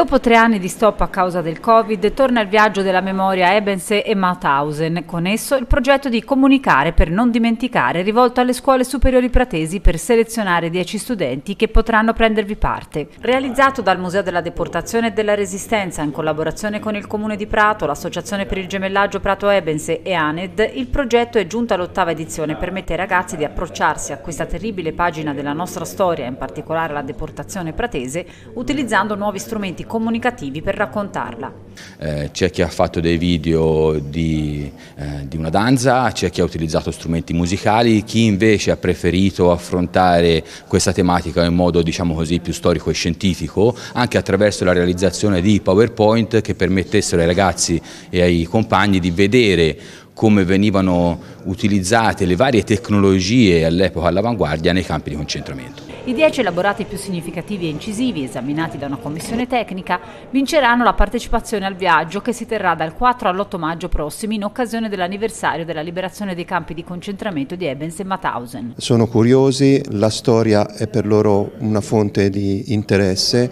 Dopo tre anni di stop a causa del Covid, torna il viaggio della memoria Ebense e Mauthausen. Con esso il progetto di Comunicare per non dimenticare, rivolto alle scuole superiori pratesi per selezionare 10 studenti che potranno prendervi parte. Realizzato dal Museo della Deportazione e della Resistenza in collaborazione con il Comune di Prato, l'Associazione per il Gemellaggio Prato Ebense e ANED, il progetto è giunto all'ottava edizione e permette ai ragazzi di approcciarsi a questa terribile pagina della nostra storia, in particolare la deportazione pratese, utilizzando nuovi strumenti comunicativi per raccontarla. Eh, c'è chi ha fatto dei video di, eh, di una danza, c'è chi ha utilizzato strumenti musicali, chi invece ha preferito affrontare questa tematica in modo diciamo così, più storico e scientifico, anche attraverso la realizzazione di PowerPoint che permettessero ai ragazzi e ai compagni di vedere come venivano utilizzate le varie tecnologie all'epoca all'avanguardia nei campi di concentramento. I dieci elaborati più significativi e incisivi, esaminati da una commissione tecnica, vinceranno la partecipazione al viaggio che si terrà dal 4 all'8 maggio prossimi in occasione dell'anniversario della liberazione dei campi di concentramento di Ebens e Mauthausen. Sono curiosi, la storia è per loro una fonte di interesse,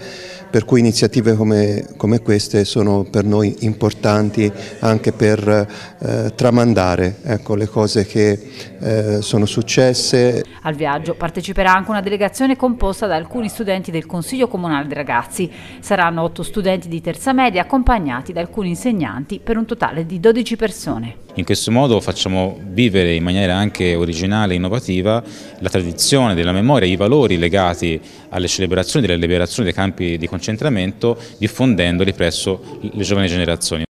per cui iniziative come, come queste sono per noi importanti anche per eh, tramandare ecco, le cose che eh, sono successe. Al viaggio parteciperà anche una delegazione commissione composta da alcuni studenti del Consiglio Comunale dei Ragazzi. Saranno otto studenti di terza media accompagnati da alcuni insegnanti per un totale di 12 persone. In questo modo facciamo vivere in maniera anche originale e innovativa la tradizione della memoria, i valori legati alle celebrazioni della liberazione dei campi di concentramento diffondendoli presso le giovani generazioni.